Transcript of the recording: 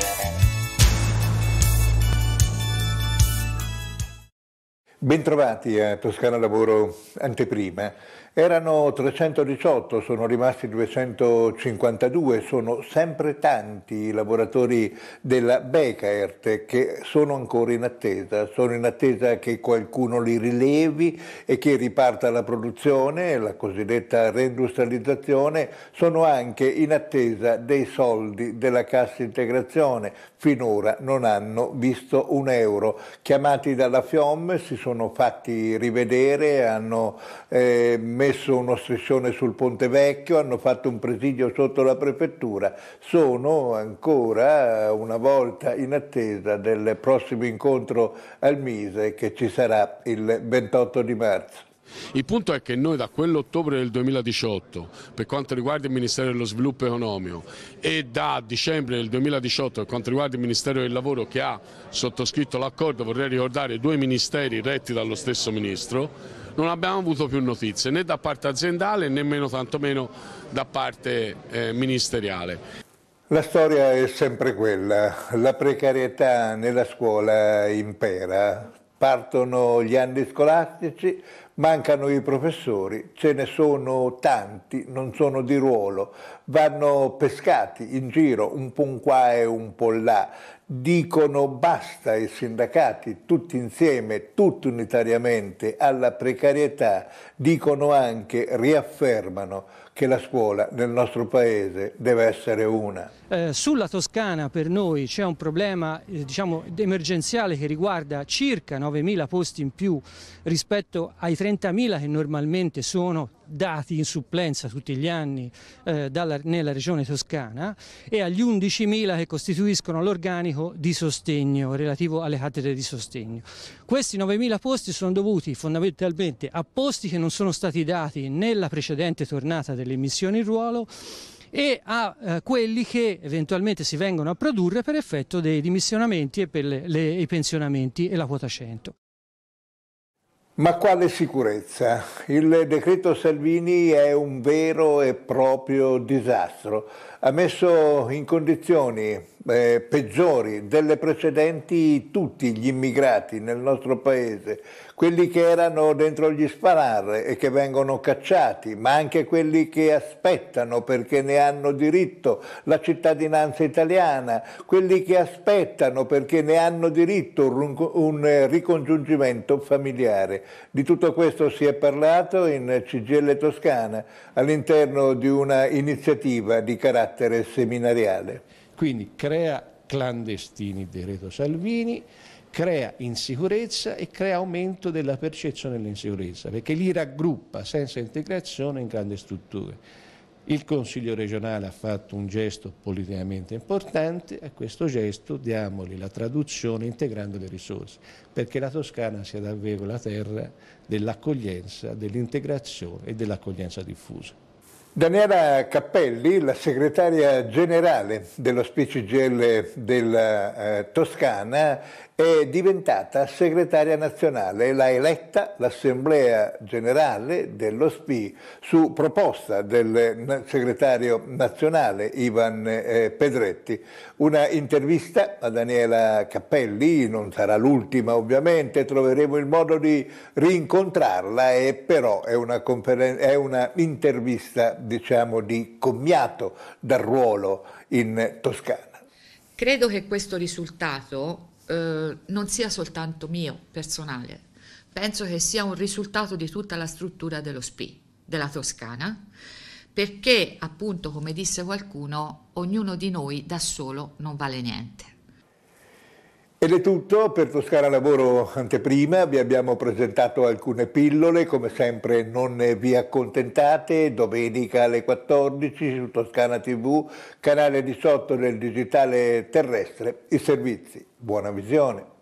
Bye. Bentrovati a eh, Toscana Lavoro Anteprima. Erano 318, sono rimasti 252, sono sempre tanti i lavoratori della Becaert che sono ancora in attesa, sono in attesa che qualcuno li rilevi e che riparta la produzione, la cosiddetta reindustrializzazione, sono anche in attesa dei soldi della cassa integrazione, finora non hanno visto un euro. Chiamati dalla FIOM si sono sono fatti rivedere, hanno eh, messo uno striscione sul Ponte Vecchio, hanno fatto un presidio sotto la prefettura, sono ancora una volta in attesa del prossimo incontro al Mise che ci sarà il 28 di marzo. Il punto è che noi da quell'ottobre del 2018, per quanto riguarda il Ministero dello Sviluppo Economico, e da dicembre del 2018 per quanto riguarda il Ministero del Lavoro che ha sottoscritto l'accordo, vorrei ricordare due ministeri retti dallo stesso Ministro, non abbiamo avuto più notizie né da parte aziendale né tantomeno da parte eh, ministeriale. La storia è sempre quella, la precarietà nella scuola impera, partono gli anni scolastici, mancano i professori, ce ne sono tanti, non sono di ruolo, vanno pescati in giro un po' qua e un po' là, dicono basta ai sindacati tutti insieme, tutti unitariamente alla precarietà, dicono anche, riaffermano che la scuola nel nostro paese deve essere una. Eh, sulla Toscana per noi c'è un problema eh, diciamo, emergenziale che riguarda circa 9.000 posti in più rispetto ai 30.000 che normalmente sono dati in supplenza tutti gli anni eh, dalla, nella regione toscana e agli 11.000 che costituiscono l'organico di sostegno relativo alle cattedre di sostegno. Questi 9.000 posti sono dovuti fondamentalmente a posti che non sono stati dati nella precedente tornata delle missioni in ruolo e a eh, quelli che eventualmente si vengono a produrre per effetto dei dimissionamenti e per le, le, i pensionamenti e la quota 100. Ma quale sicurezza? Il decreto Salvini è un vero e proprio disastro. Ha messo in condizioni eh, peggiori delle precedenti tutti gli immigrati nel nostro paese quelli che erano dentro gli sparar e che vengono cacciati, ma anche quelli che aspettano perché ne hanno diritto la cittadinanza italiana, quelli che aspettano perché ne hanno diritto un, ricongiungimento familiare. Di tutto questo si è parlato in Cigelle Toscana all'interno di una iniziativa di carattere seminariale. Quindi crea clandestini di Reto Salvini, crea insicurezza e crea aumento della percezione dell'insicurezza, perché li raggruppa senza integrazione in grandi strutture. Il Consiglio regionale ha fatto un gesto politicamente importante, a questo gesto diamogli la traduzione integrando le risorse, perché la Toscana sia davvero la terra dell'accoglienza, dell'integrazione e dell'accoglienza diffusa. Daniela Cappelli, la segretaria generale dello SPCGL della eh, Toscana, è diventata segretaria nazionale, l'ha eletta l'Assemblea Generale dello SPI su proposta del eh, segretario nazionale Ivan eh, Pedretti. Una intervista a Daniela Cappelli, non sarà l'ultima ovviamente, troveremo il modo di rincontrarla, e eh, però è una, è una intervista diciamo, di commiato dal ruolo in Toscana. Credo che questo risultato eh, non sia soltanto mio, personale, penso che sia un risultato di tutta la struttura dello SPI, della Toscana, perché appunto, come disse qualcuno, ognuno di noi da solo non vale niente. Ed è tutto per Toscana Lavoro Anteprima, vi abbiamo presentato alcune pillole, come sempre non vi accontentate, domenica alle 14 su Toscana TV, canale 18 del digitale terrestre, i servizi. Buona visione.